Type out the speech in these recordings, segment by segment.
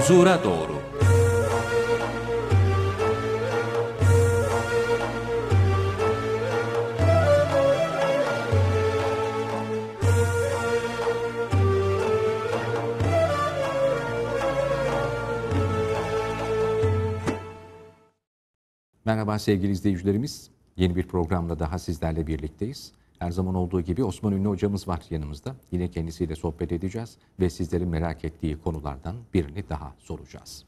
huzura doğru. Merhaba sevgili izleyicilerimiz. Yeni bir programla daha sizlerle birlikteyiz. Her zaman olduğu gibi Osman Ünlü hocamız var yanımızda. Yine kendisiyle sohbet edeceğiz ve sizlerin merak ettiği konulardan birini daha soracağız.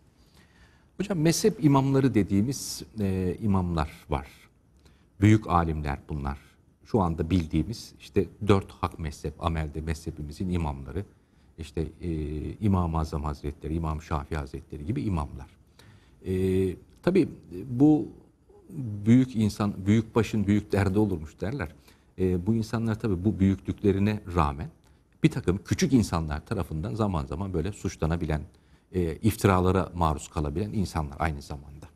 Hocam mezhep imamları dediğimiz e, imamlar var. Büyük alimler bunlar. Şu anda bildiğimiz işte dört hak mezhep, amelde mezhebimizin imamları. İşte e, İmam-ı Azam Hazretleri, İmam Şafii Hazretleri gibi imamlar. E, tabii bu büyük insan, büyük başın büyük derdi olurmuş derler e, bu insanlar tabii bu büyüklüklerine rağmen bir takım küçük insanlar tarafından zaman zaman böyle suçlanabilen, e, iftiralara maruz kalabilen insanlar aynı zamanda.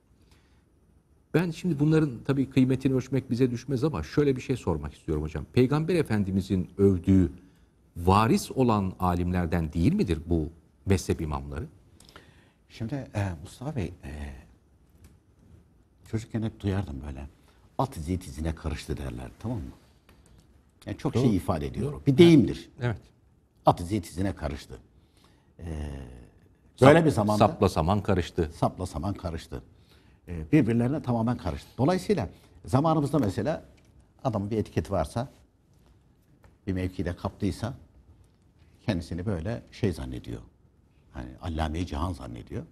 Ben şimdi bunların tabii kıymetini ölçmek bize düşmez ama şöyle bir şey sormak istiyorum hocam. Peygamber Efendimizin övdüğü varis olan alimlerden değil midir bu mezhep imamları? Şimdi e, Mustafa Bey, e, çocukken hep duyardım böyle. At izi tizine karıştı derler tamam mı? Yani çok Doğru. şey ifade ediyor. Bir deyimdir. Evet. At izi karıştı. Ee, böyle Sap, bir zamanda... Sapla saman karıştı. Sapla saman karıştı. Ee, birbirlerine tamamen karıştı. Dolayısıyla zamanımızda mesela adamın bir etiketi varsa, bir mevkide kaptıysa kendisini böyle şey zannediyor. Hani allame cihan zannediyor.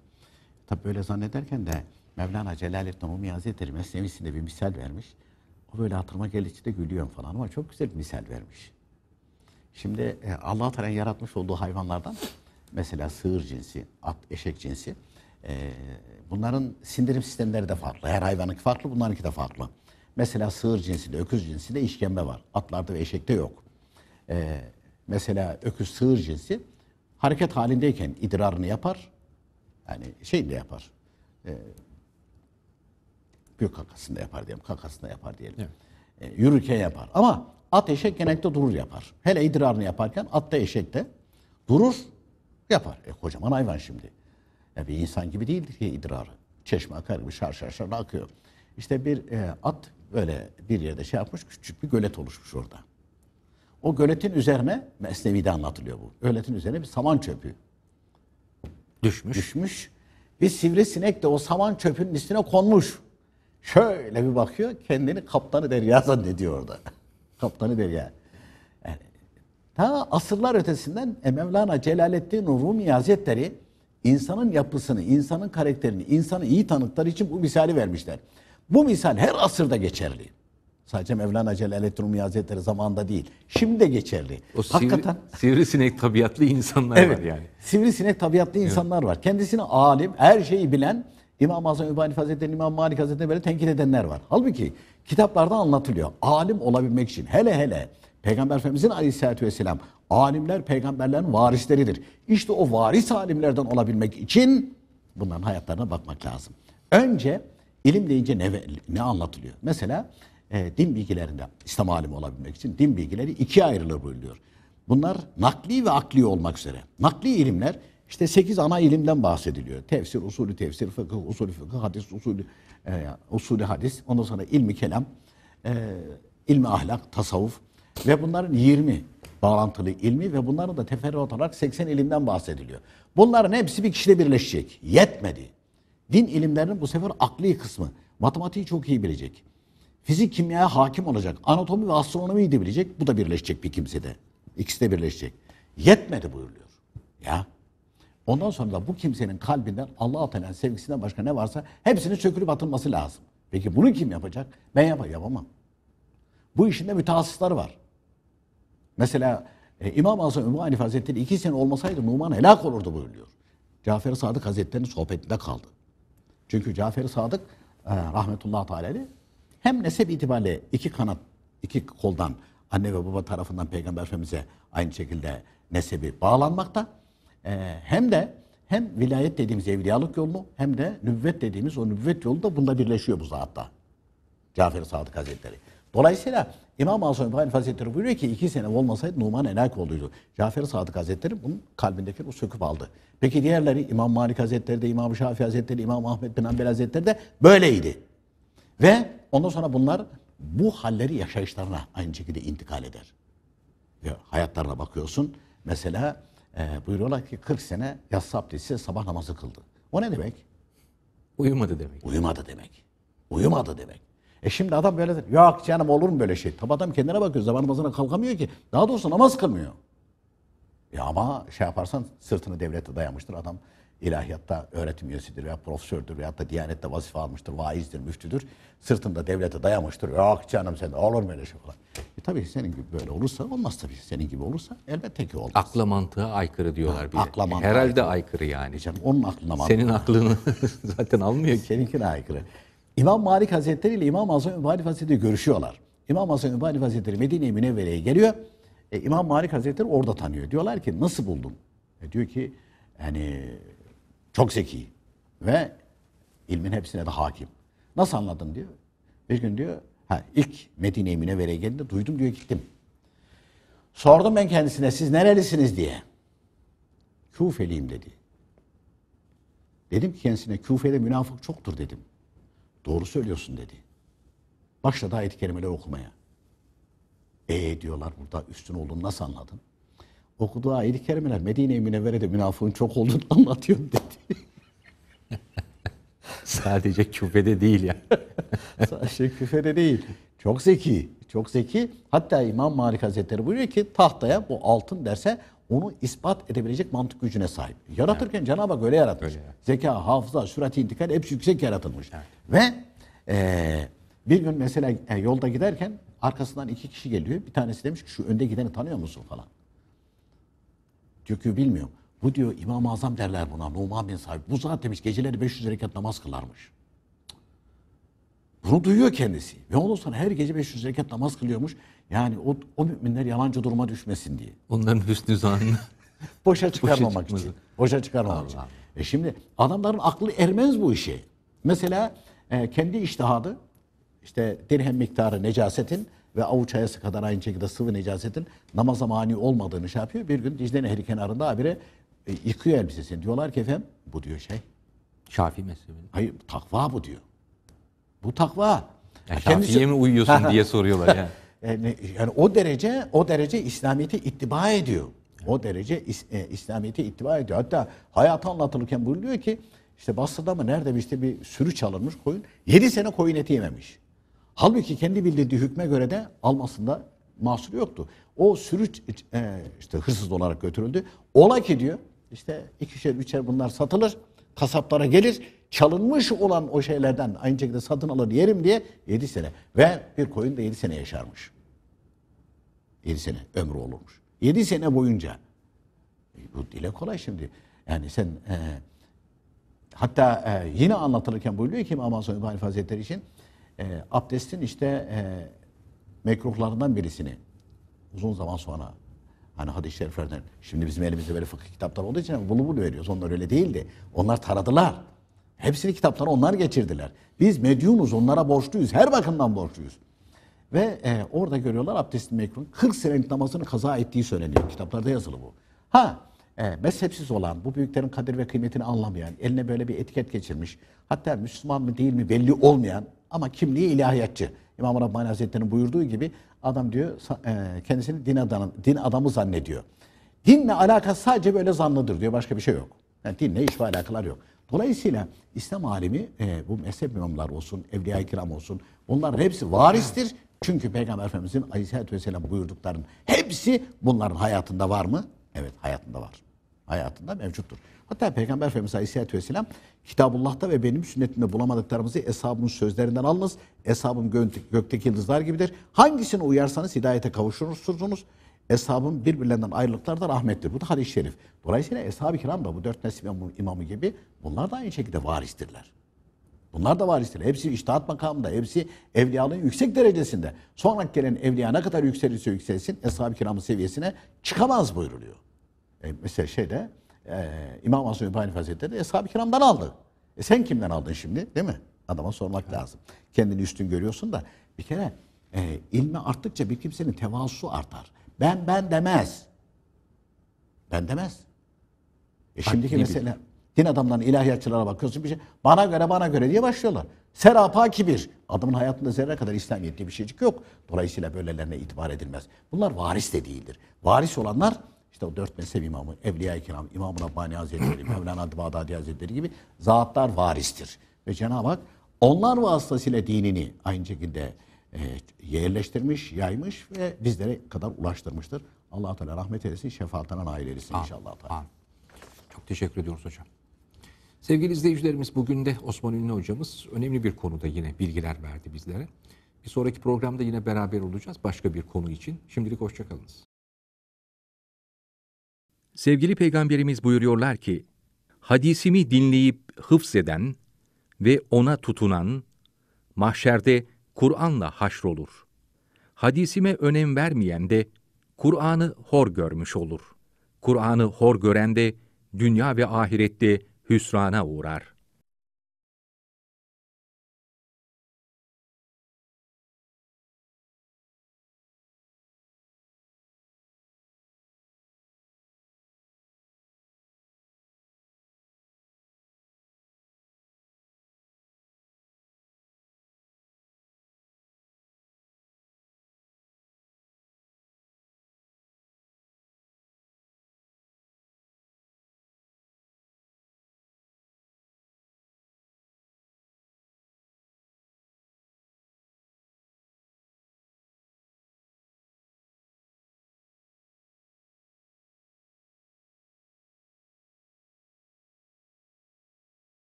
Tabi böyle zannederken de Mevlana Celaleddin Rumi Hazretleri Mesnevisinde bir misal vermiş. O böyle hatırıma geldikçe de gülüyorum falan ama çok güzel bir misal vermiş. Şimdi e, Allah Teala yaratmış olduğu hayvanlardan mesela sığır cinsi, at, eşek cinsi e, bunların sindirim sistemleri de farklı. Her hayvanınki farklı, bunlarınki de farklı. Mesela sığır cinsinde, öküz cinsinde işkembe var. Atlarda ve eşekte yok. E, mesela öküz sığır cinsi hareket halindeyken idrarını yapar. Yani şey de yapar. Büyük kakasında yapar diyelim. Kakasında yapar diyelim. Evet. E, yürürken yapar. Ama at eşek genellikle durur yapar. Hele idrarını yaparken at da eşek de durur yapar. E kocaman hayvan şimdi. E, bir insan gibi değildir ki idrarı. Çeşme akar gibi şar şar şar akıyor. İşte bir e, at böyle bir yerde şey yapmış küçük bir gölet oluşmuş orada. O göletin üzerine Mesnevi'de anlatılıyor bu. Göletin üzerine bir saman çöpü düşmüş. Düşmüş. Bir sivrisinek de o saman çöpünün üstüne konmuş. Şöyle bir bakıyor kendini kaptanı derya zannediyor orada. kaptanı derya. Yani, ta asırlar ötesinden e, Mevlana Celaleddin Rumi Hazretleri insanın yapısını, insanın karakterini, insanı iyi tanıtlar için bu misali vermişler. Bu misal her asırda geçerli. Sadece Mevlana Celaleddin Rumi Hazretleri zamanında değil. Şimdi de geçerli. O sivri, Hakikaten sivrisinek tabiatlı insanlar evet, var yani. Sivrisinek tabiatlı evet. insanlar var. Kendisini alim, her şeyi bilen İmam-ı Übani Hazretleri, İmam Malik Hazretleri böyle tenkit edenler var. Halbuki kitaplarda anlatılıyor. Alim olabilmek için hele hele Peygamber Efendimizin aleyhissalatü vesselam alimler peygamberlerin varisleridir. İşte o varis alimlerden olabilmek için bunların hayatlarına bakmak lazım. Önce ilim deyince ne, ne anlatılıyor? Mesela e, din bilgilerinde İslam alimi olabilmek için din bilgileri ikiye ayrılır buyuruyor. Bunlar nakli ve akli olmak üzere. Nakli ilimler işte sekiz ana ilimden bahsediliyor. Tefsir, usulü tefsir, fıkıh, usulü fıkıh, hadis, usulü, e, usulü hadis. Ondan sonra ilmi kelam, e, ilmi ahlak, tasavvuf ve bunların 20 bağlantılı ilmi ve bunların da teferruat olarak 80 ilimden bahsediliyor. Bunların hepsi bir kişide birleşecek. Yetmedi. Din ilimlerinin bu sefer akli kısmı. Matematiği çok iyi bilecek. Fizik, kimyaya hakim olacak. Anatomi ve astronomiyi de bilecek. Bu da birleşecek bir kimsede. İkisi de birleşecek. Yetmedi buyuruyor. Ya Ondan sonra da bu kimsenin kalbinden Allah-u sevgisinden başka ne varsa hepsini sökülüp atılması lazım. Peki bunu kim yapacak? Ben yapayım yapamam. Bu işinde mütehassıslar var. Mesela e, İmam Azam Ümmü Hanif Hazretleri iki sene olmasaydı Numan helak olurdu buyuruyor. Cafer-i Sadık Hazretleri'nin sohbetinde kaldı. Çünkü Cafer-i Sadık e, rahmetullahi teala'li hem nesep itibariyle iki kanat, iki koldan anne ve baba tarafından Peygamber Efendimiz'e aynı şekilde nesebi bağlanmakta. Ee, hem de hem vilayet dediğimiz evliyalık yolunu hem de nübüvvet dediğimiz o nübüvvet yolu da bunda birleşiyor bu zatta. Cafer-i Sadık Hazretleri. Dolayısıyla İmam-ı Azam İbrahim Hazretleri buyuruyor ki iki sene olmasaydı Numan Enak olduydu. Cafer-i Sadık Hazretleri bunun kalbindeki bu söküp aldı. Peki diğerleri İmam Malik Hazretleri de İmam Şafii Hazretleri, İmam Ahmet bin Hanbel Hazretleri de böyleydi. Ve ondan sonra bunlar bu halleri yaşayışlarına aynı şekilde intikal eder. Ve hayatlarına bakıyorsun. Mesela e, buyuruyorlar ki 40 sene yatsı abdesti sabah namazı kıldı. O ne demek? Uyumadı demek. Uyumadı demek. Uyumadı demek. E şimdi adam böyle der. Yok canım olur mu böyle şey? Tabi adam kendine bakıyor. Zaman namazına kalkamıyor ki. Daha doğrusu namaz kılmıyor. Ya ama şey yaparsan sırtını devlete dayamıştır adam ilahiyatta öğretim üyesidir veya profesördür veya da diyanette vazife almıştır, vaizdir, müftüdür. Sırtında devlete dayamıştır. Yok ah canım sen de olur mu öyle şey falan. E tabii senin gibi böyle olursa olmaz tabii. Senin gibi olursa elbette ki olmaz. Akla mantığa aykırı diyorlar bir Akla mantığa Herhalde aykırı, aykırı yani. E canım, onun aklına mantığı. Senin aklını zaten almıyor ki. Seninkine aykırı. İmam Malik Hazretleri ile İmam Azam Mübarek Hazretleri görüşüyorlar. İmam Azam Mübarek Hazretleri Medine-i Münevvere'ye geliyor. E, İmam Malik Hazretleri orada tanıyor. Diyorlar ki nasıl buldun? E, diyor ki yani çok zeki ve ilmin hepsine de hakim. Nasıl anladın diyor. Bir gün diyor, ha, ilk Medine-i Münevvere'ye geldiğinde duydum diyor gittim. Sordum ben kendisine siz nerelisiniz diye. Küfeliyim dedi. Dedim ki kendisine Küfe'de münafık çoktur dedim. Doğru söylüyorsun dedi. Başladı ayet-i kerimeleri okumaya. E diyorlar burada üstün olduğunu nasıl anladın? okuduğu ayet-i kerimeler Medine-i Münevvere'de münafığın çok olduğunu anlatıyor dedi. Sadece küfede değil ya. Sadece küfede değil. Çok zeki. Çok zeki. Hatta İmam Malik Hazretleri buyuruyor ki tahtaya bu altın derse onu ispat edebilecek mantık gücüne sahip. Yaratırken evet. Cenab-ı Hak öyle yaratmış. Öyle. Yani. Zeka, hafıza, sürat, intikal hepsi yüksek yaratılmış. Evet. Ve e, bir gün mesela e, yolda giderken arkasından iki kişi geliyor. Bir tanesi demiş ki şu önde gideni tanıyor musun falan. Çünkü bilmiyorum. Bu diyor İmam-ı Azam derler buna. Numan bin sahib. Bu zat demiş geceleri 500 rekat namaz kılarmış. Bunu duyuyor kendisi. Ve ondan sonra her gece 500 rekat namaz kılıyormuş. Yani o, o müminler yalancı duruma düşmesin diye. Onların hüsnü zannı. Boşa çıkarmamak Boşa için. Boşa çıkarmamak Allah. için. E şimdi adamların aklı ermez bu işe. Mesela e, kendi iştihadı işte dirhem miktarı necasetin ve avuç ayası kadar aynı şekilde sıvı necasetin namaza mani olmadığını şey yapıyor. Bir gün Dicle Nehri kenarında abire e, yıkıyor elbisesini. Diyorlar ki efendim bu diyor şey. Şafii mezhebi. Hayır takva bu diyor. Bu takva. Yani Kendisi... mi uyuyorsun diye soruyorlar yani. yani. Yani o derece o derece İslamiyet'e ittiba ediyor. O derece is, e, İslamiyet'e ittiba ediyor. Hatta hayatı anlatılırken buyuruyor ki işte Basra'da mı nerede bir işte bir sürü çalınmış koyun. 7 sene koyun eti yememiş. Halbuki kendi bildirdiği hükme göre de almasında mahsuru yoktu. O sürü e, işte hırsız olarak götürüldü. Ola ki diyor işte ikişer üçer bunlar satılır. Kasaplara gelir. Çalınmış olan o şeylerden aynı şekilde satın alır yerim diye yedi sene. Ve bir koyun da yedi sene yaşarmış. Yedi sene ömrü olurmuş. Yedi sene boyunca. E, bu dile kolay şimdi. Yani sen e, hatta e, yine anlatılırken buyuruyor ki İmam Hasan Hazretleri için e, abdestin işte e, mekruhlarından birisini uzun zaman sonra hani hadis-i şeriflerden şimdi bizim elimizde böyle fıkıh kitapları olduğu için bunu bunu veriyoruz. Onlar öyle değildi. Onlar taradılar. Hepsini kitaplara onlar geçirdiler. Biz medyunuz, onlara borçluyuz. Her bakımdan borçluyuz. Ve e, orada görüyorlar abdestin mekruhun 40 senelik namazını kaza ettiği söyleniyor. Kitaplarda yazılı bu. Ha e, mezhepsiz olan, bu büyüklerin kadir ve kıymetini anlamayan, eline böyle bir etiket geçirmiş, hatta Müslüman mı değil mi belli olmayan ama kimliği ilahiyatçı. İmam Rabbani Hazretleri'nin buyurduğu gibi adam diyor e, kendisini din adamı, din adamı zannediyor. Dinle alakası sadece böyle zannıdır diyor. Başka bir şey yok. Yani dinle hiçbir alakalar yok. Dolayısıyla İslam alimi e, bu mezhep imamlar olsun, evliya-i kiram olsun bunların hepsi varistir. Çünkü Peygamber Efendimizin Aleyhisselatü Vesselam buyurduklarının hepsi bunların hayatında var mı? Evet hayatında var hayatında mevcuttur. Hatta Peygamber Efendimiz Aleyhisselatü Vesselam Kitabullah'ta ve benim sünnetimde bulamadıklarımızı eshabımın sözlerinden alınız. Eshabım gök, gökteki yıldızlar gibidir. Hangisini uyarsanız hidayete kavuşursunuz. Eshabın birbirlerinden ayrılıklar da rahmettir. Bu da hadis-i şerif. Dolayısıyla eshab-ı kiram da bu dört nesil imamı gibi bunlar da aynı şekilde varistirler. Bunlar da varistir. Hepsi iştahat makamında, hepsi evliyanın yüksek derecesinde. Sonra gelen evliya ne kadar yükselirse yükselsin, eshab-ı kiramın seviyesine çıkamaz buyuruluyor. E, mesela şeyde e, İmam Azim İbrahim Hazretleri Eshab-ı Kiram'dan aldı. E sen kimden aldın şimdi değil mi? Adama sormak evet. lazım. Kendini üstün görüyorsun da bir kere e, ilmi arttıkça bir kimsenin tevazu artar. Ben ben demez. Ben demez. E şimdiki mesela din adamlarına, ilahiyatçılara bakıyorsun bir şey. Bana göre bana göre diye başlıyorlar. Serapa kibir. Adamın hayatında zerre kadar İslamiyet diye bir şeycik yok. Dolayısıyla böylelerine itibar edilmez. Bunlar varis de değildir. Varis olanlar işte o dört mezhep imamı, Evliya-i Kiram, İmam-ı Rabbani Hazretleri, Mevlana Bağdadi Hazretleri gibi zatlar varistir. Ve Cenab-ı Hak onlar vasıtasıyla dinini aynı şekilde evet, yerleştirmiş, yaymış ve bizlere kadar ulaştırmıştır. allah Teala rahmet eylesin, şefaatine nail eylesin inşallah. Teala. Çok teşekkür ediyoruz hocam. Sevgili izleyicilerimiz bugün de Osman Ünlü hocamız önemli bir konuda yine bilgiler verdi bizlere. Bir sonraki programda yine beraber olacağız başka bir konu için. Şimdilik hoşçakalınız. Sevgili Peygamberimiz buyuruyorlar ki, hadisimi dinleyip hıfzeden ve ona tutunan, mahşerde Kur'an'la haşrolur. Hadisime önem vermeyen de, Kur'an'ı hor görmüş olur. Kur'an'ı hor gören de, dünya ve ahirette hüsrana uğrar.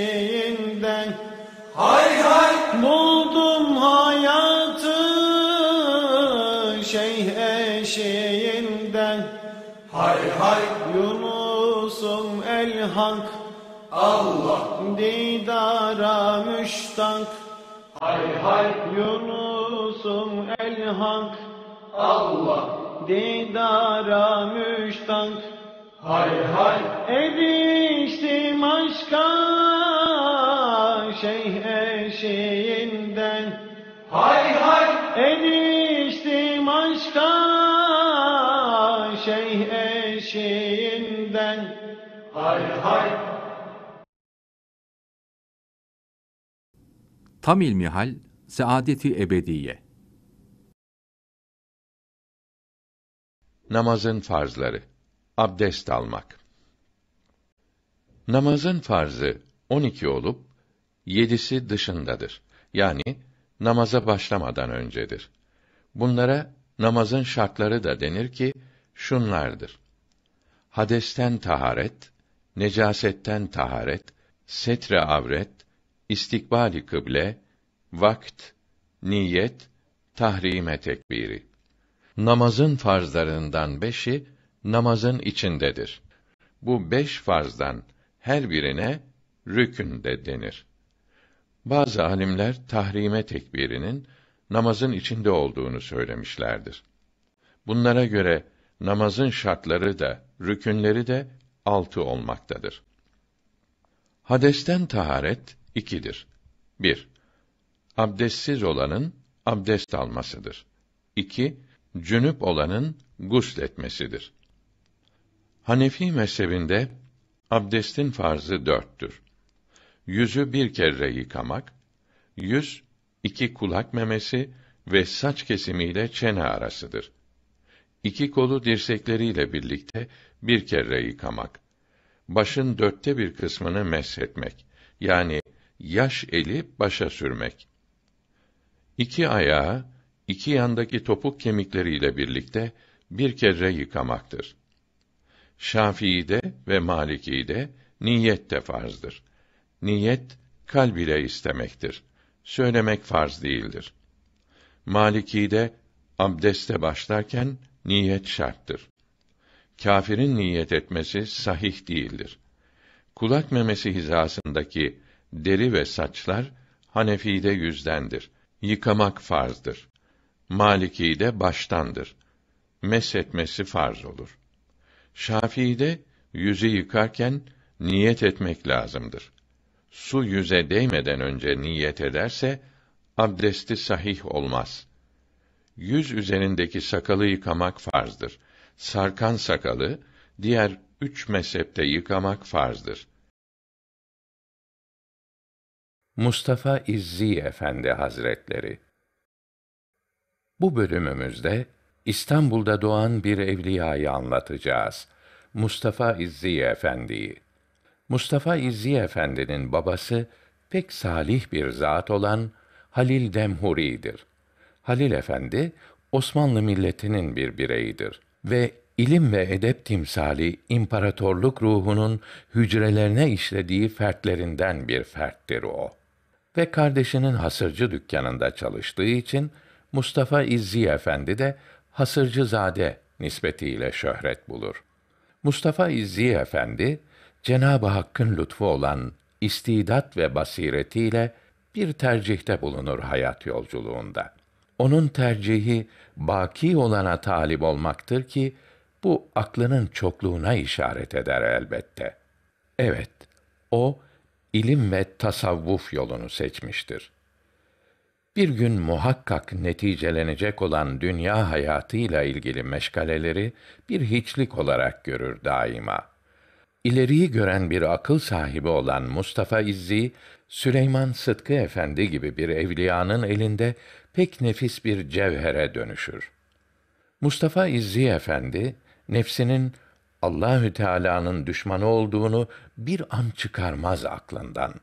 Şeyinden Hay hay Buldum hayatı Şeyh eşiğinden Hay hay Yunus'um el hak Allah Didara müştak Hay hay Yunus'um el hak Allah Didara müştak Hay hay Eriştim aşka şeyh eşiğinden Hay hay Eriştim aşka şeyh eşiğinden Hay hay Tam ilmihal Saadeti Ebediye Namazın farzları abdest almak. Namazın farzı 12 olup 7'si dışındadır. Yani namaza başlamadan öncedir. Bunlara namazın şartları da denir ki şunlardır. Hadesten taharet, necasetten taharet, setre avret, istikbali kıble, vakt, niyet, tahrime tekbiri. Namazın farzlarından beşi namazın içindedir. Bu beş farzdan her birine rükün de denir. Bazı alimler tahrime tekbirinin namazın içinde olduğunu söylemişlerdir. Bunlara göre namazın şartları da rükünleri de altı olmaktadır. Hadesten taharet ikidir. 1. Abdestsiz olanın abdest almasıdır. 2. Cünüp olanın gusletmesidir. Hanefi mezhebinde abdestin farzı dörttür. Yüzü bir kere yıkamak, yüz iki kulak memesi ve saç kesimiyle çene arasıdır. İki kolu dirsekleriyle birlikte bir kere yıkamak, başın dörtte bir kısmını meshetmek, yani yaş eli başa sürmek. İki ayağı, iki yandaki topuk kemikleriyle birlikte bir kere yıkamaktır. Şafii'de ve Maliki'de niyet de farzdır. Niyet kalb ile istemektir. Söylemek farz değildir. Maliki'de abdeste başlarken niyet şarttır. Kâfirin niyet etmesi sahih değildir. Kulak memesi hizasındaki deri ve saçlar Hanefi'de yüzdendir. Yıkamak farzdır. Maliki'de baştandır. Mes etmesi farz olur. Şafii'de yüzü yıkarken niyet etmek lazımdır. Su yüze değmeden önce niyet ederse abdesti sahih olmaz. Yüz üzerindeki sakalı yıkamak farzdır. Sarkan sakalı diğer üç mezhepte yıkamak farzdır. Mustafa İzzi Efendi Hazretleri Bu bölümümüzde İstanbul'da doğan bir evliyayı anlatacağız. Mustafa İzzi Efendi'yi. Mustafa İzzi Efendi'nin babası pek salih bir zat olan Halil Demhuri'dir. Halil Efendi Osmanlı milletinin bir bireyidir ve ilim ve edep timsali imparatorluk ruhunun hücrelerine işlediği fertlerinden bir ferttir o. Ve kardeşinin hasırcı dükkanında çalıştığı için Mustafa İzzi Efendi de Hasırcızade nispetiyle şöhret bulur. Mustafa İzzi Efendi, Cenab-ı Hakk'ın lütfu olan istidat ve basiretiyle bir tercihte bulunur hayat yolculuğunda. Onun tercihi baki olana talip olmaktır ki bu aklının çokluğuna işaret eder elbette. Evet, o ilim ve tasavvuf yolunu seçmiştir bir gün muhakkak neticelenecek olan dünya hayatıyla ilgili meşgaleleri bir hiçlik olarak görür daima. İleriyi gören bir akıl sahibi olan Mustafa İzzi, Süleyman Sıtkı Efendi gibi bir evliyanın elinde pek nefis bir cevhere dönüşür. Mustafa İzzi Efendi nefsinin Allahü Teala'nın düşmanı olduğunu bir an çıkarmaz aklından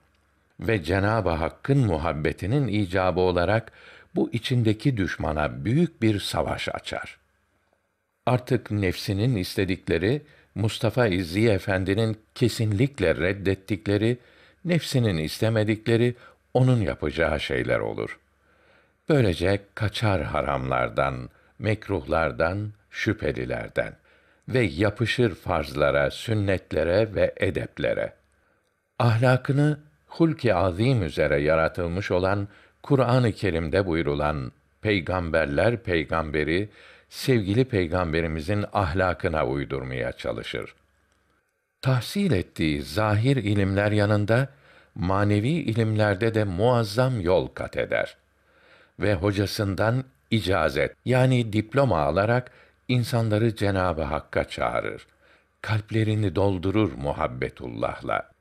ve Cenab-ı Hakk'ın muhabbetinin icabı olarak bu içindeki düşmana büyük bir savaş açar. Artık nefsinin istedikleri Mustafa İzzi Efendi'nin kesinlikle reddettikleri, nefsinin istemedikleri onun yapacağı şeyler olur. Böylece kaçar haramlardan, mekruhlardan, şüphelilerden ve yapışır farzlara, sünnetlere ve edeplere. Ahlakını hulki azim üzere yaratılmış olan Kur'an-ı Kerim'de buyrulan peygamberler peygamberi sevgili peygamberimizin ahlakına uydurmaya çalışır. Tahsil ettiği zahir ilimler yanında manevi ilimlerde de muazzam yol kat eder ve hocasından icazet yani diploma alarak insanları Cenabı Hakk'a çağırır. Kalplerini doldurur muhabbetullah'la.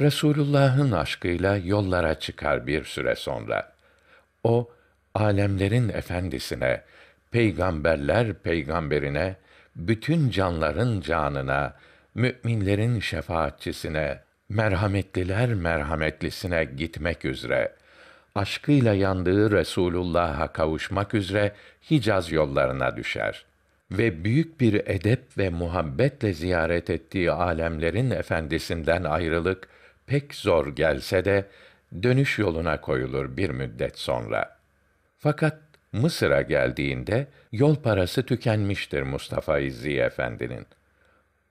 Resulullah'ın aşkıyla yollara çıkar bir süre sonra. O alemlerin efendisine, peygamberler peygamberine, bütün canların canına, müminlerin şefaatçisine, merhametliler merhametlisine gitmek üzere aşkıyla yandığı Resulullah'a kavuşmak üzere Hicaz yollarına düşer ve büyük bir edep ve muhabbetle ziyaret ettiği alemlerin efendisinden ayrılık pek zor gelse de dönüş yoluna koyulur bir müddet sonra. Fakat Mısır'a geldiğinde yol parası tükenmiştir Mustafa İzzi Efendi'nin.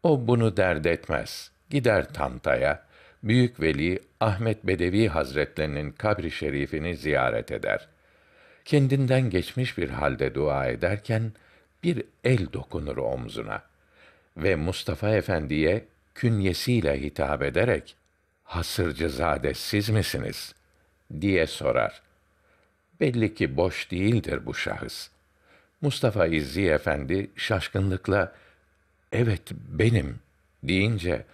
O bunu dert etmez. Gider Tanta'ya, Büyük Veli Ahmet Bedevi Hazretlerinin kabri şerifini ziyaret eder. Kendinden geçmiş bir halde dua ederken bir el dokunur omzuna ve Mustafa Efendi'ye künyesiyle hitap ederek Hasırcızade siz misiniz? diye sorar. Belli ki boş değildir bu şahıs. Mustafa İzzi Efendi şaşkınlıkla "Evet benim." deyince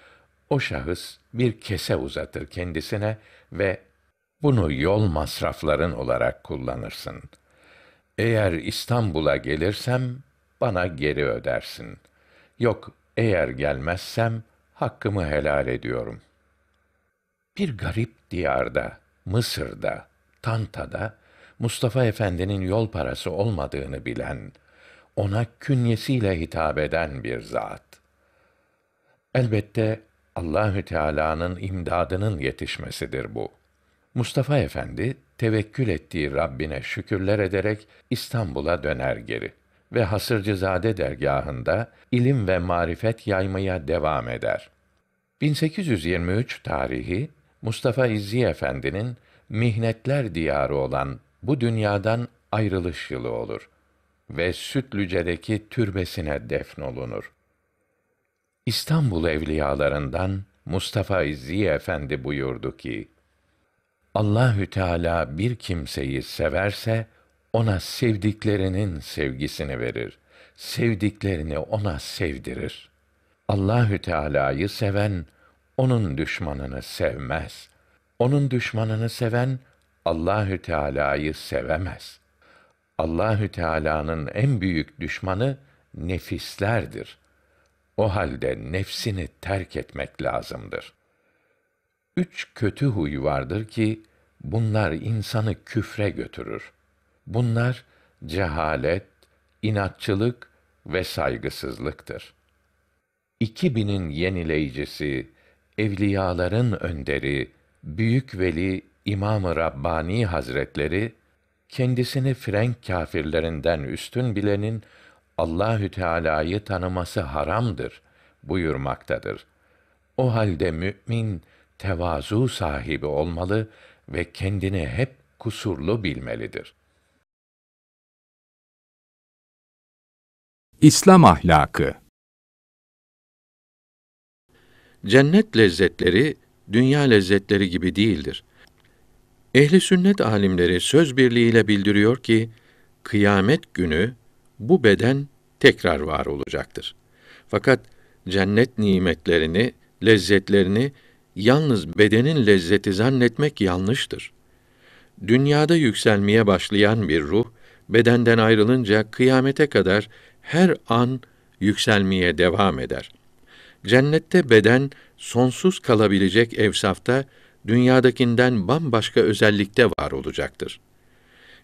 o şahıs bir kese uzatır kendisine ve bunu yol masrafların olarak kullanırsın. Eğer İstanbul'a gelirsem bana geri ödersin. Yok, eğer gelmezsem hakkımı helal ediyorum.'' bir garip diyarda, Mısır'da, Tanta'da Mustafa Efendi'nin yol parası olmadığını bilen, ona künyesiyle hitap eden bir zat. Elbette Allahü Teala'nın imdadının yetişmesidir bu. Mustafa Efendi tevekkül ettiği Rabbine şükürler ederek İstanbul'a döner geri ve Hasırcızade dergahında ilim ve marifet yaymaya devam eder. 1823 tarihi Mustafa İzzi Efendi'nin mihnetler diyarı olan bu dünyadan ayrılış yılı olur ve Sütlüce'deki türbesine defnolunur. İstanbul evliyalarından Mustafa İzzi Efendi buyurdu ki: Allahü Teala bir kimseyi severse ona sevdiklerinin sevgisini verir. Sevdiklerini ona sevdirir. Allahü Teala'yı seven onun düşmanını sevmez. Onun düşmanını seven Allahü Teala'yı sevemez. Allahü Teala'nın en büyük düşmanı nefislerdir. O halde nefsini terk etmek lazımdır. Üç kötü huy vardır ki bunlar insanı küfre götürür. Bunlar cehalet, inatçılık ve saygısızlıktır. İki binin yenileyicisi, evliyaların önderi, büyük veli İmam-ı Rabbani Hazretleri kendisini Frenk kâfirlerinden üstün bilenin Allahü Teala'yı tanıması haramdır buyurmaktadır. O halde mümin tevazu sahibi olmalı ve kendini hep kusurlu bilmelidir. İslam ahlakı Cennet lezzetleri dünya lezzetleri gibi değildir. Ehli sünnet alimleri söz birliğiyle bildiriyor ki kıyamet günü bu beden tekrar var olacaktır. Fakat cennet nimetlerini, lezzetlerini yalnız bedenin lezzeti zannetmek yanlıştır. Dünyada yükselmeye başlayan bir ruh bedenden ayrılınca kıyamete kadar her an yükselmeye devam eder. Cennette beden sonsuz kalabilecek evsafta dünyadakinden bambaşka özellikte var olacaktır.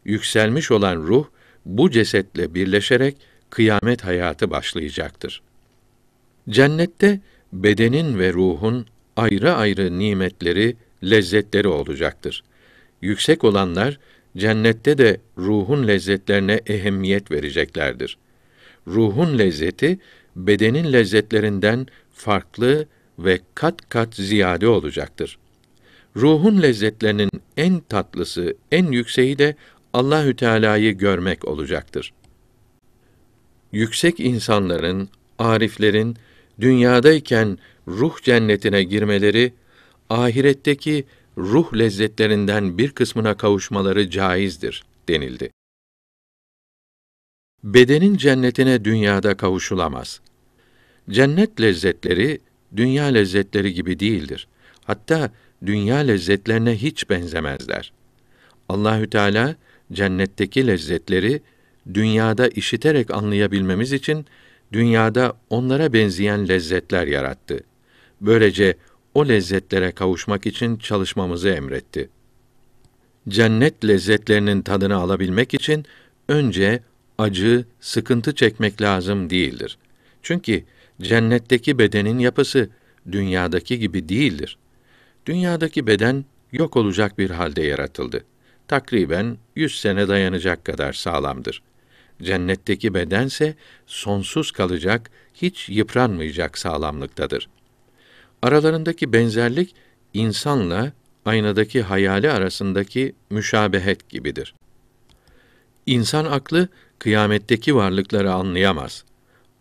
Yükselmiş olan ruh bu cesetle birleşerek kıyamet hayatı başlayacaktır. Cennette bedenin ve ruhun ayrı ayrı nimetleri, lezzetleri olacaktır. Yüksek olanlar cennette de ruhun lezzetlerine ehemmiyet vereceklerdir. Ruhun lezzeti bedenin lezzetlerinden farklı ve kat kat ziyade olacaktır. Ruhun lezzetlerinin en tatlısı, en yükseği de Allahü Teala'yı görmek olacaktır. Yüksek insanların, ariflerin dünyadayken ruh cennetine girmeleri ahiretteki ruh lezzetlerinden bir kısmına kavuşmaları caizdir denildi. Bedenin cennetine dünyada kavuşulamaz. Cennet lezzetleri dünya lezzetleri gibi değildir. Hatta dünya lezzetlerine hiç benzemezler. Allahü Teala cennetteki lezzetleri dünyada işiterek anlayabilmemiz için dünyada onlara benzeyen lezzetler yarattı. Böylece o lezzetlere kavuşmak için çalışmamızı emretti. Cennet lezzetlerinin tadını alabilmek için önce acı, sıkıntı çekmek lazım değildir. Çünkü Cennetteki bedenin yapısı dünyadaki gibi değildir. Dünyadaki beden yok olacak bir halde yaratıldı. Takriben yüz sene dayanacak kadar sağlamdır. Cennetteki bedense sonsuz kalacak, hiç yıpranmayacak sağlamlıktadır. Aralarındaki benzerlik insanla aynadaki hayali arasındaki müşabehet gibidir. İnsan aklı kıyametteki varlıkları anlayamaz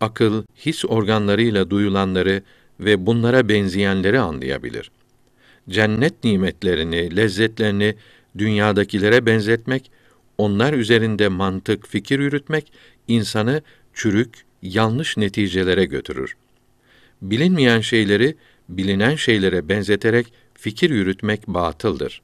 akıl, his organlarıyla duyulanları ve bunlara benzeyenleri anlayabilir. Cennet nimetlerini, lezzetlerini dünyadakilere benzetmek, onlar üzerinde mantık, fikir yürütmek insanı çürük, yanlış neticelere götürür. Bilinmeyen şeyleri bilinen şeylere benzeterek fikir yürütmek batıldır.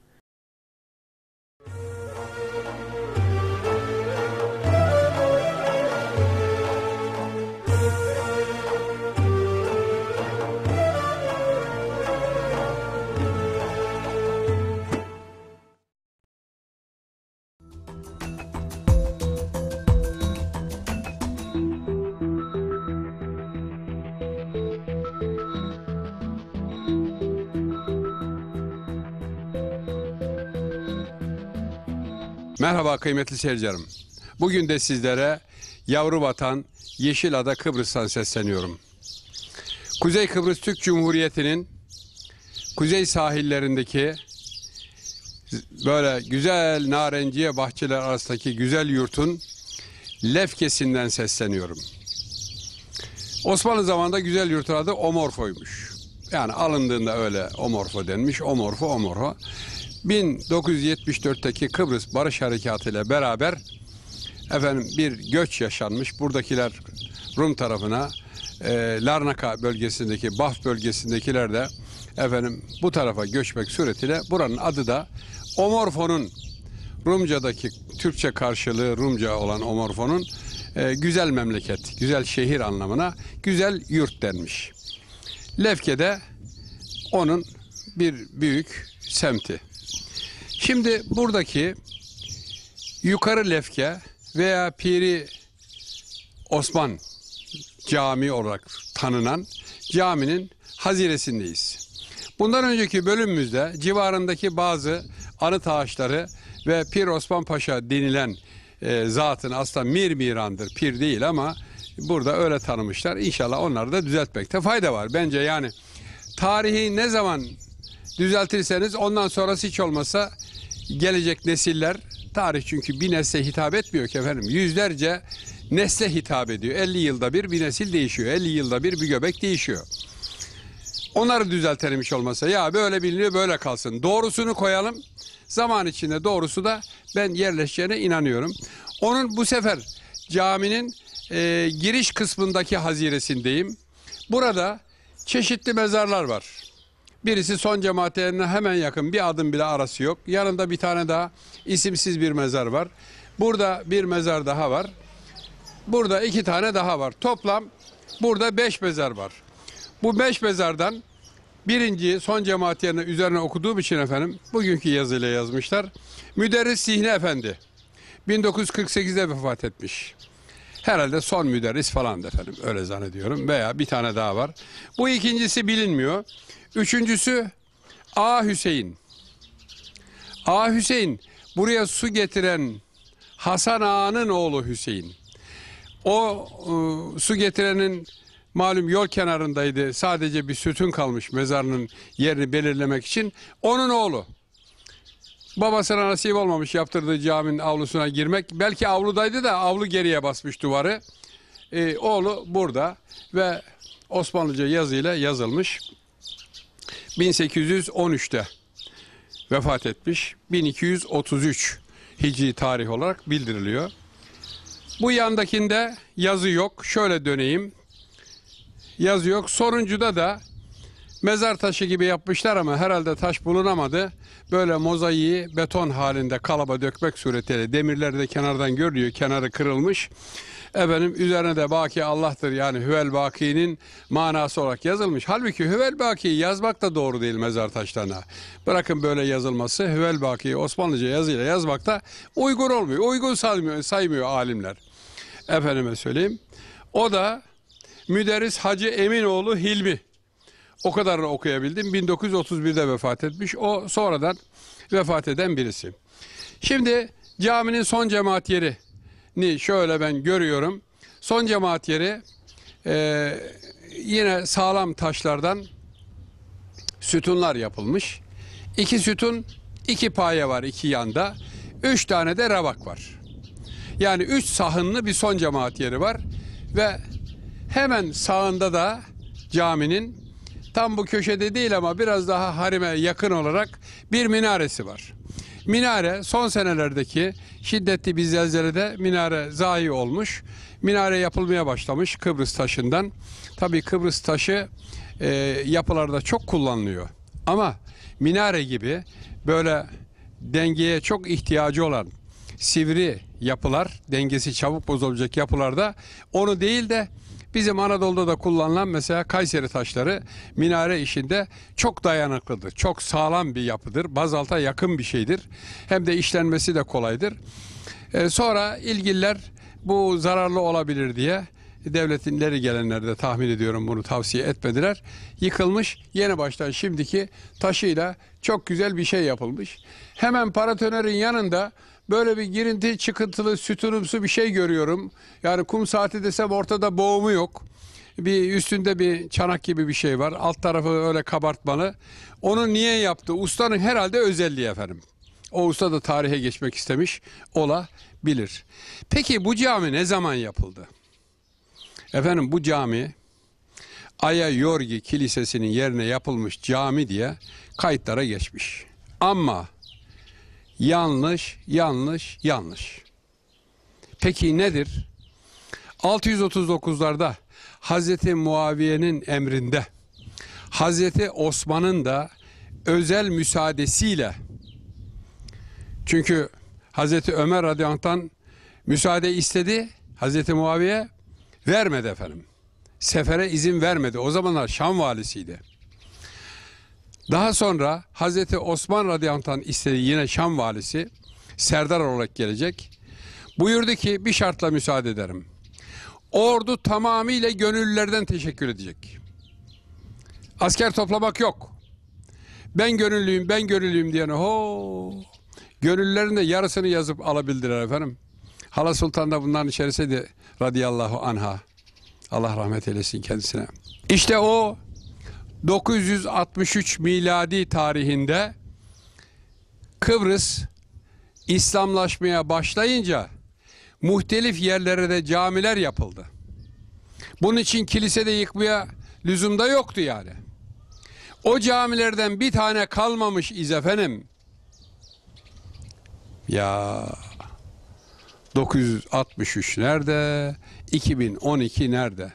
Merhaba kıymetli seyircilerim. Bugün de sizlere yavru vatan Yeşilada Kıbrıs'tan sesleniyorum. Kuzey Kıbrıs Türk Cumhuriyeti'nin kuzey sahillerindeki böyle güzel narenciye bahçeler arasındaki güzel yurtun Lefkesi'nden sesleniyorum. Osmanlı zamanında güzel yurtun adı Omorfo'ymuş. Yani alındığında öyle Omorfo denmiş. Omorfo, Omorfo. 1974'teki Kıbrıs Barış Harekatı ile beraber efendim bir göç yaşanmış. Buradakiler Rum tarafına, e, Larnaka bölgesindeki, Baf bölgesindekiler de efendim bu tarafa göçmek suretiyle buranın adı da Omorfon'un Rumca'daki Türkçe karşılığı Rumca olan Omorfon'un e, güzel memleket, güzel şehir anlamına güzel yurt denmiş. Lefke'de onun bir büyük semti. Şimdi buradaki yukarı lefke veya Piri Osman cami olarak tanınan caminin haziresindeyiz. Bundan önceki bölümümüzde civarındaki bazı anıt ağaçları ve Pir Osman Paşa denilen e, zatın aslında mir mirandır, pir değil ama burada öyle tanımışlar. İnşallah onları da düzeltmekte fayda var. Bence yani tarihi ne zaman düzeltirseniz ondan sonrası hiç olmasa gelecek nesiller tarih çünkü bir nesle hitap etmiyor ki efendim. Yüzlerce nesle hitap ediyor. 50 yılda bir bir nesil değişiyor. 50 yılda bir bir göbek değişiyor. Onları düzeltelim olmasa. Ya böyle biliniyor böyle kalsın. Doğrusunu koyalım. Zaman içinde doğrusu da ben yerleşeceğine inanıyorum. Onun bu sefer caminin e, giriş kısmındaki haziresindeyim. Burada çeşitli mezarlar var. Birisi son cemaatlerine hemen yakın bir adım bile arası yok. Yanında bir tane daha isimsiz bir mezar var. Burada bir mezar daha var. Burada iki tane daha var. Toplam burada beş mezar var. Bu beş mezardan birinci son cemaat yerine üzerine okuduğum için efendim bugünkü yazıyla yazmışlar. Müderris Sihni Efendi 1948'de vefat etmiş. Herhalde son müderris falan efendim öyle zannediyorum veya bir tane daha var. Bu ikincisi bilinmiyor. Üçüncüsü A Hüseyin. A Hüseyin buraya su getiren Hasan Ağa'nın oğlu Hüseyin. O e, su getirenin malum yol kenarındaydı. Sadece bir sütun kalmış mezarının yerini belirlemek için. Onun oğlu. Babasına nasip olmamış yaptırdığı caminin avlusuna girmek. Belki avludaydı da avlu geriye basmış duvarı. E, oğlu burada ve Osmanlıca yazıyla yazılmış. 1813'te vefat etmiş. 1233 Hicri tarih olarak bildiriliyor. Bu yandakinde yazı yok. Şöyle döneyim. Yazı yok. Soruncuda da mezar taşı gibi yapmışlar ama herhalde taş bulunamadı. Böyle mozaiği beton halinde kalaba dökmek suretiyle demirler de kenardan görülüyor. Kenarı kırılmış. Efendim üzerine de baki Allah'tır yani hüvel bakinin manası olarak yazılmış. Halbuki hüvel bakiyi yazmak da doğru değil mezar taşlarına. Bırakın böyle yazılması hüvel bakiyi Osmanlıca yazıyla yazmak da uygun olmuyor. Uygun saymıyor, saymıyor alimler. Efendime söyleyeyim. O da müderris Hacı Eminoğlu Hilmi. O kadarını okuyabildim. 1931'de vefat etmiş. O sonradan vefat eden birisi. Şimdi caminin son cemaat yeri ni şöyle ben görüyorum. Son cemaat yeri e, yine sağlam taşlardan sütunlar yapılmış. İki sütun, iki paye var iki yanda. Üç tane de ravak var. Yani üç sahınlı bir son cemaat yeri var. Ve hemen sağında da caminin tam bu köşede değil ama biraz daha harime yakın olarak bir minaresi var. Minare son senelerdeki şiddetli bir zelzelede minare zayi olmuş. Minare yapılmaya başlamış Kıbrıs taşından. Tabii Kıbrıs taşı e, yapılarda çok kullanılıyor. Ama minare gibi böyle dengeye çok ihtiyacı olan sivri yapılar, dengesi çabuk bozulacak yapılarda onu değil de Bizim Anadolu'da da kullanılan mesela Kayseri taşları minare işinde çok dayanıklıdır. Çok sağlam bir yapıdır. Bazalta yakın bir şeydir. Hem de işlenmesi de kolaydır. E, sonra ilgililer bu zararlı olabilir diye Devletinleri ileri de tahmin ediyorum bunu tavsiye etmediler. Yıkılmış yeni baştan şimdiki taşıyla çok güzel bir şey yapılmış. Hemen paratonerin yanında böyle bir girinti çıkıntılı sütunumsu bir şey görüyorum. Yani kum saati desem ortada boğumu yok bir üstünde bir çanak gibi bir şey var. Alt tarafı öyle kabartmalı. Onu niye yaptı? Ustanın herhalde özelliği efendim. O usta da tarihe geçmek istemiş olabilir. Peki bu cami ne zaman yapıldı? Efendim bu cami Aya Yorgi Kilisesi'nin yerine yapılmış cami diye kayıtlara geçmiş. Ama yanlış, yanlış, yanlış. Peki nedir? 639'larda Hazreti Muaviye'nin emrinde Hazreti Osman'ın da özel müsaadesiyle çünkü Hazreti Ömer radıyallahu müsaade istedi Hazreti Muaviye Vermedi efendim. Sefere izin vermedi. O zamanlar Şam valisiydi. Daha sonra Hazreti Osman radıyallahu istediği yine Şam valisi Serdar olarak gelecek. Buyurdu ki bir şartla müsaade ederim. Ordu tamamıyla gönüllülerden teşekkür edecek. Asker toplamak yok. Ben gönüllüyüm, ben gönüllüyüm diyene ho. Gönüllülerin de yarısını yazıp alabildiler efendim. Hala Sultan da bunların içerisinde radıyallahu anha. Allah rahmet eylesin kendisine. İşte o 963 miladi tarihinde Kıbrıs İslamlaşmaya başlayınca muhtelif yerlere de camiler yapıldı. Bunun için kilise de yıkmaya lüzum da yoktu yani. O camilerden bir tane kalmamış iz efendim. Ya 963 nerede? 2012 nerede?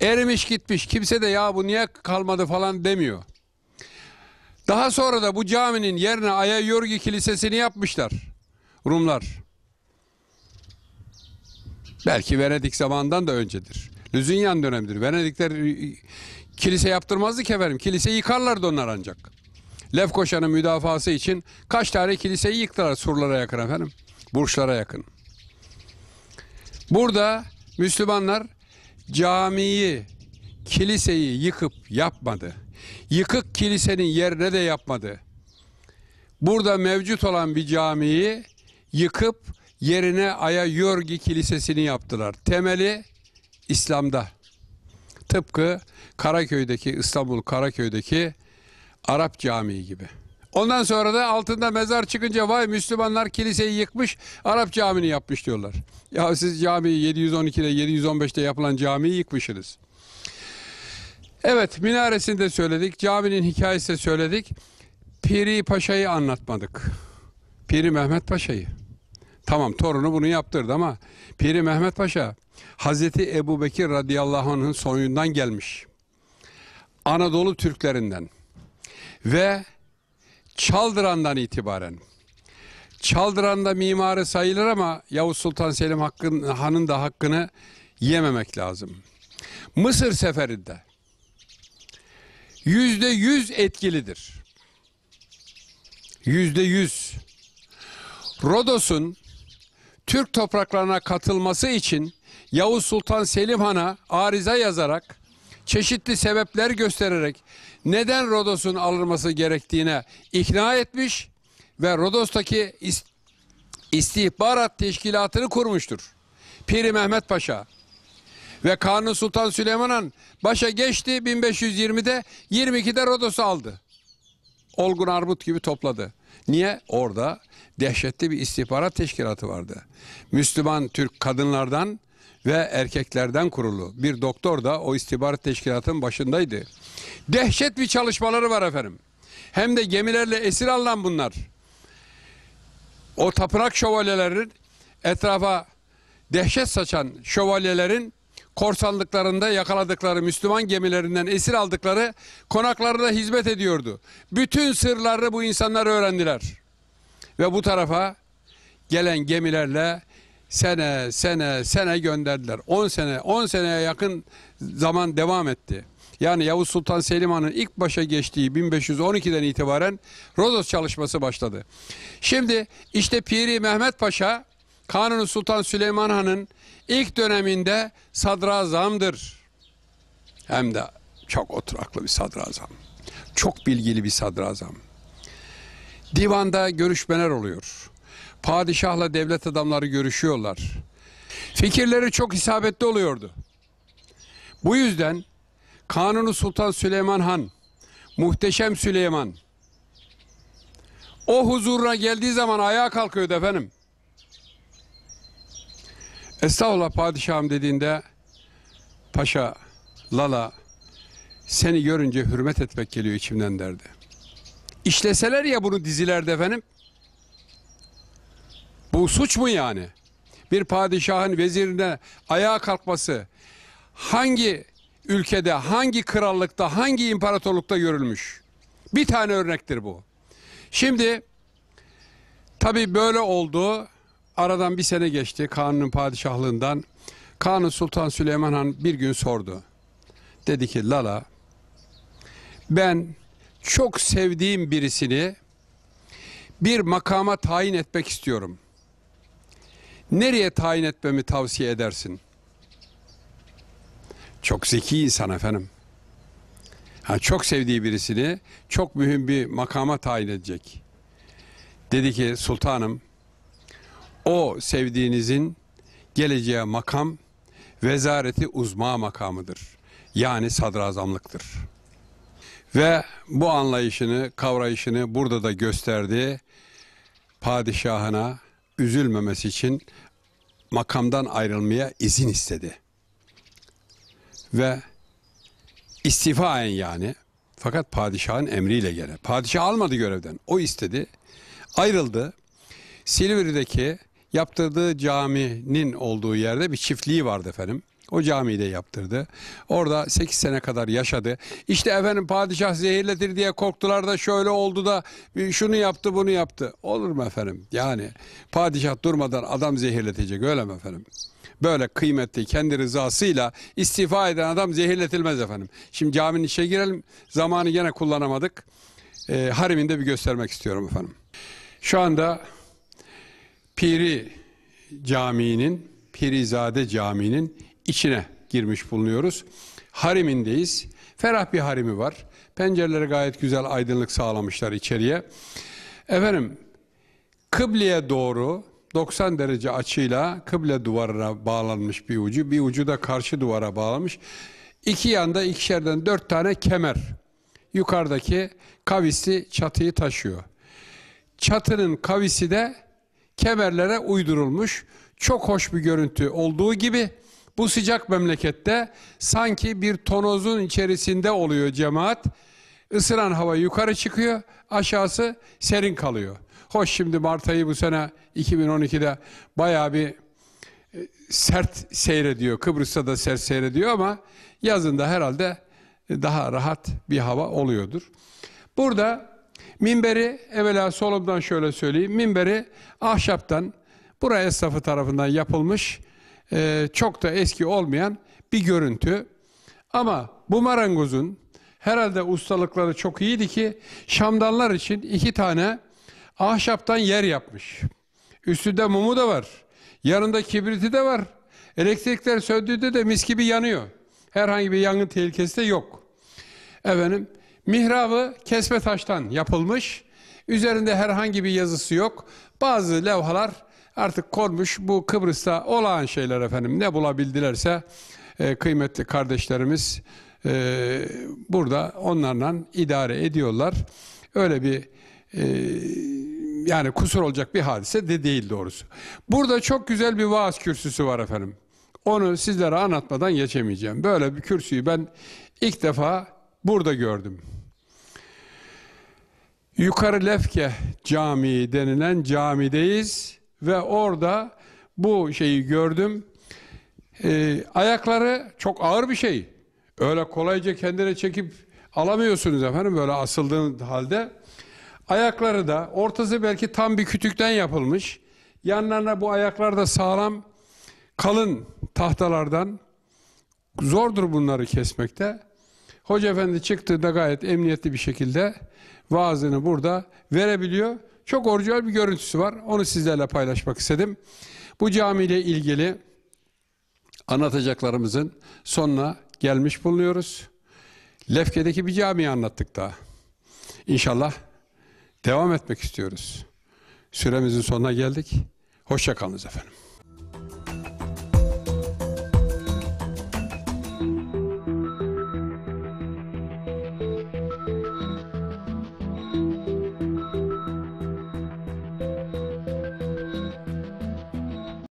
Erimiş gitmiş. Kimse de ya bu niye kalmadı falan demiyor. Daha sonra da bu caminin yerine Aya Yorgi Kilisesi'ni yapmışlar. Rumlar. Belki Venedik zamandan da öncedir. Lüzinyan dönemidir. Venedikler e, kilise yaptırmazdı ki efendim. Kiliseyi yıkarlardı onlar ancak. Lefkoşa'nın müdafası için kaç tane kiliseyi yıktılar surlara yakın efendim. Burçlara yakın. Burada Müslümanlar camiyi, kiliseyi yıkıp yapmadı. Yıkık kilisenin yerine de yapmadı. Burada mevcut olan bir camiyi yıkıp yerine Aya Yorgi Kilisesi'ni yaptılar. Temeli İslam'da. Tıpkı Karaköy'deki, İstanbul Karaköy'deki Arap Camii gibi. Ondan sonra da altında mezar çıkınca vay Müslümanlar kiliseyi yıkmış, Arap camini yapmış diyorlar. Ya siz camiyi 712'de 715'te yapılan camiyi yıkmışsınız. Evet minaresini de söyledik, caminin hikayesi de söyledik. Piri Paşa'yı anlatmadık. Piri Mehmet Paşa'yı. Tamam torunu bunu yaptırdı ama Piri Mehmet Paşa Hazreti Ebu Bekir radıyallahu anh'ın soyundan gelmiş. Anadolu Türklerinden ve Çaldıran'dan itibaren. Çaldıran'da mimarı sayılır ama Yavuz Sultan Selim hakkın, Han'ın da hakkını yememek lazım. Mısır seferinde yüzde yüz etkilidir. Yüzde yüz. Rodos'un Türk topraklarına katılması için Yavuz Sultan Selim Han'a arıza yazarak, çeşitli sebepler göstererek neden Rodos'un alınması gerektiğine ikna etmiş ve Rodos'taki istihbarat teşkilatını kurmuştur. Piri Mehmet Paşa ve Kanun Sultan Süleyman Han başa geçti 1520'de 22'de Rodos'u aldı. Olgun armut gibi topladı. Niye? Orada dehşetli bir istihbarat teşkilatı vardı. Müslüman Türk kadınlardan ve erkeklerden kurulu. Bir doktor da o istihbarat teşkilatının başındaydı. Dehşet bir çalışmaları var efendim. Hem de gemilerle esir alınan bunlar. O tapınak şövalyelerin etrafa dehşet saçan şövalyelerin korsanlıklarında yakaladıkları Müslüman gemilerinden esir aldıkları konaklarına hizmet ediyordu. Bütün sırları bu insanlar öğrendiler. Ve bu tarafa gelen gemilerle sene sene sene gönderdiler. 10 sene 10 seneye yakın zaman devam etti. Yani Yavuz Sultan Selim Han'ın ilk başa geçtiği 1512'den itibaren Rodos çalışması başladı. Şimdi işte Piri Mehmet Paşa Kanuni Sultan Süleyman Han'ın ilk döneminde sadrazamdır. Hem de çok oturaklı bir sadrazam. Çok bilgili bir sadrazam. Divanda görüşmeler oluyor. Padişahla devlet adamları görüşüyorlar. Fikirleri çok isabetli oluyordu. Bu yüzden Kanuni Sultan Süleyman Han, Muhteşem Süleyman. O huzuruna geldiği zaman ayağa kalkıyordu efendim. Estağfurullah padişahım dediğinde paşa, lala seni görünce hürmet etmek geliyor içimden derdi. İşleseler ya bunu dizilerde efendim. Bu suç mu yani? Bir padişahın vezirine ayağa kalkması hangi ülkede hangi krallıkta hangi imparatorlukta görülmüş? Bir tane örnektir bu. Şimdi tabi böyle oldu. Aradan bir sene geçti Kanun'un padişahlığından. Kanun Sultan Süleyman Han bir gün sordu. Dedi ki Lala ben çok sevdiğim birisini bir makama tayin etmek istiyorum. Nereye tayin etmemi tavsiye edersin? Çok zeki insan efendim. Yani çok sevdiği birisini çok mühim bir makama tayin edecek. Dedi ki sultanım o sevdiğinizin geleceğe makam vezareti uzma makamıdır. Yani sadrazamlıktır. Ve bu anlayışını, kavrayışını burada da gösterdi. Padişahına üzülmemesi için makamdan ayrılmaya izin istedi ve istifaen yani fakat padişahın emriyle gene. Padişah almadı görevden. O istedi. Ayrıldı. Silivri'deki yaptırdığı caminin olduğu yerde bir çiftliği vardı efendim. O camiyi de yaptırdı. Orada 8 sene kadar yaşadı. İşte efendim padişah zehirletir diye korktular da şöyle oldu da şunu yaptı bunu yaptı. Olur mu efendim? Yani padişah durmadan adam zehirletecek öyle mi efendim? böyle kıymetli kendi rızasıyla istifa eden adam zehirletilmez efendim. Şimdi caminin işe girelim. Zamanı gene kullanamadık. E, ee, hariminde bir göstermek istiyorum efendim. Şu anda Piri Camii'nin, Pirizade Camii'nin içine girmiş bulunuyoruz. Harimindeyiz. Ferah bir harimi var. Pencereleri gayet güzel aydınlık sağlamışlar içeriye. Efendim, kıbleye doğru 90 derece açıyla kıble duvarına bağlanmış bir ucu, bir ucu da karşı duvara bağlanmış. İki yanda ikişerden dört tane kemer yukarıdaki kavisi çatıyı taşıyor. Çatının kavisi de kemerlere uydurulmuş. Çok hoş bir görüntü olduğu gibi bu sıcak memlekette sanki bir tonozun içerisinde oluyor cemaat. Isıran hava yukarı çıkıyor, aşağısı serin kalıyor. Hoş şimdi Mart ayı bu sene 2012'de bayağı bir e, sert seyrediyor. Kıbrıs'ta da sert seyrediyor ama yazında herhalde e, daha rahat bir hava oluyordur. Burada minberi evvela solumdan şöyle söyleyeyim. Minberi ahşaptan buraya esnafı tarafından yapılmış e, çok da eski olmayan bir görüntü. Ama bu marangozun herhalde ustalıkları çok iyiydi ki şamdanlar için iki tane Ahşaptan yer yapmış. Üstünde mumu da var. Yanında kibriti de var. Elektrikler söndüğünde de mis gibi yanıyor. Herhangi bir yangın tehlikesi de yok. Efendim, mihrabı kesme taştan yapılmış. Üzerinde herhangi bir yazısı yok. Bazı levhalar artık konmuş. Bu Kıbrıs'ta olağan şeyler efendim. Ne bulabildilerse e, kıymetli kardeşlerimiz e, burada onlarla idare ediyorlar. Öyle bir e, yani kusur olacak bir hadise de değil doğrusu. Burada çok güzel bir vaaz kürsüsü var efendim. Onu sizlere anlatmadan geçemeyeceğim. Böyle bir kürsüyü ben ilk defa burada gördüm. Yukarı Lefke Camii denilen camideyiz ve orada bu şeyi gördüm. Ee, ayakları çok ağır bir şey. Öyle kolayca kendine çekip alamıyorsunuz efendim böyle asıldığın halde. Ayakları da ortası belki tam bir kütükten yapılmış. Yanlarına bu ayaklar da sağlam kalın tahtalardan. Zordur bunları kesmekte. Hoca efendi çıktığında gayet emniyetli bir şekilde vaazını burada verebiliyor. Çok orijinal bir görüntüsü var. Onu sizlerle paylaşmak istedim. Bu camiyle ilgili anlatacaklarımızın sonuna gelmiş bulunuyoruz. Lefke'deki bir camiyi anlattık daha. İnşallah devam etmek istiyoruz. Süremizin sonuna geldik. Hoşçakalınız efendim.